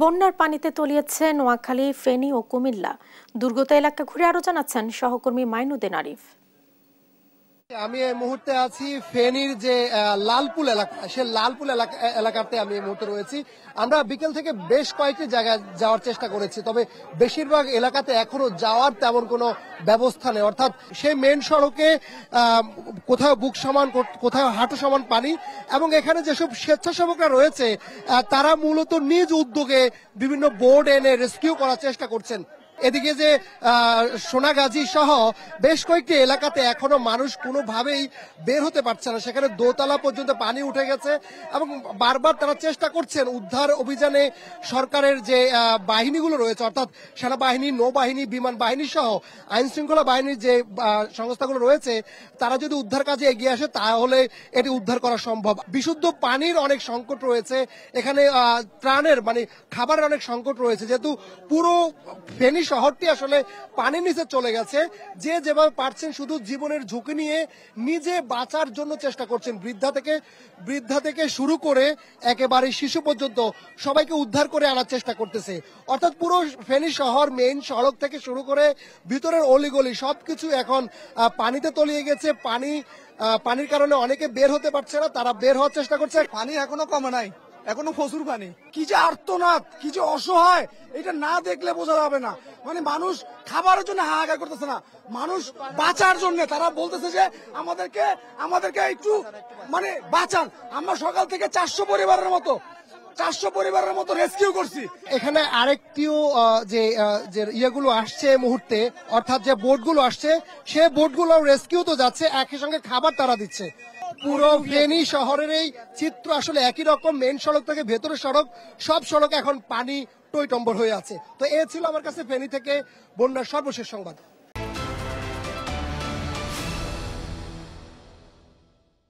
বন্যার পানিতে তলিয়েছে নোয়াখালী ফেনী ও কুমিল্লা দুর্গত এলাকা ঘুরে আরও জানাচ্ছেন সহকর্মী মাইনুদ্দিন আরিফ আমি এই মুহূর্তে আছি ফেনীর যে লালপুল এলাকা সে লালপুল এলাকাতে আমি এই মুহূর্তে রয়েছি আমরা বিকেল থেকে বেশ কয়েকটি জায়গায় যাওয়ার চেষ্টা করেছি তবে বেশিরভাগ এলাকাতে এখনো যাওয়ার তেমন কোনো ব্যবস্থা নেই অর্থাৎ সেই মেন সড়কে কোথাও বুক সমান কোথাও হাঁটু সমান পানি এবং এখানে যেসব স্বেচ্ছাসেবকরা রয়েছে তারা মূলত নিজ উদ্যোগে বিভিন্ন বোর্ড এনে রেস্কিউ করার চেষ্টা করছেন এদিকে যে সোনাগাজী সহ বেশ কয়েকটি এলাকাতে এখনো মানুষ কোনোভাবেই বের হতে পারছে না সেখানে দোতলা পর্যন্ত পানি উঠে গেছে এবং বারবার তারা চেষ্টা করছেন উদ্ধার অভিযানে সরকারের যে বাহিনীগুলো রয়েছে অর্থাৎ সেনাবাহিনী নৌবাহিনী বিমান বাহিনী সহ আইন শৃঙ্খলা বাহিনীর যে সংস্থাগুলো রয়েছে তারা যদি উদ্ধার কাজে এগিয়ে আসে তাহলে এটি উদ্ধার করা সম্ভব বিশুদ্ধ পানির অনেক সংকট রয়েছে এখানে ত্রাণের মানে খাবারের অনেক সংকট রয়েছে যেহেতু পুরো ফেনিস শহরটি আসলে পানির নিচে চলে গেছে যে যেভাবে পারছেন শুধু জীবনের ঝুঁকি নিয়ে নিজে বাঁচার জন্য চেষ্টা করছেন বৃদ্ধা থেকে বৃদ্ধা থেকে শুরু করে একেবারে শিশু পর্যন্ত সবাইকে উদ্ধার করে আনার চেষ্টা করতেছে অর্থাৎ পুরো ফেনী শহর মেইন সড়ক থেকে শুরু করে ভিতরের অলিগলি সবকিছু এখন পানিতে তলিয়ে গেছে পানি পানির কারণে অনেকে বের হতে পারছে না তারা বের হওয়ার চেষ্টা করছে পানি এখনো কমে নাই এখনো ফসুর পানি কি যে আর্তনাদ কি যে অসহায় এটা না দেখলে বোঝা যাবে না মানে মানুষ খাবারের জন্য হাহাকার করতেছে না মানুষ বাঁচার জন্য তারা বলতেছে যে আমাদেরকে আমাদেরকে একটু মানে বাঁচান আমরা সকাল থেকে চারশো পরিবারের মতো চারশো পরিবারের মতো রেস্কিউ করছি এখানে আরেকটিও যে যে ইয়েগুলো আসছে মুহূর্তে অর্থাৎ যে বোটগুলো আসছে সে বোটগুলো রেস্কিউ তো যাচ্ছে একই সঙ্গে খাবার তারা দিচ্ছে পুরো ফেনি শহরের এই চিত্র আসলে একই রকম মেন সড়ক থেকে ভেতরের সড়ক সব সড়ক এখন পানি টই টম্বর হয়ে আছে তো এ ছিল আমার কাছে ফেনি থেকে বন্যার সর্বশেষ সংবাদ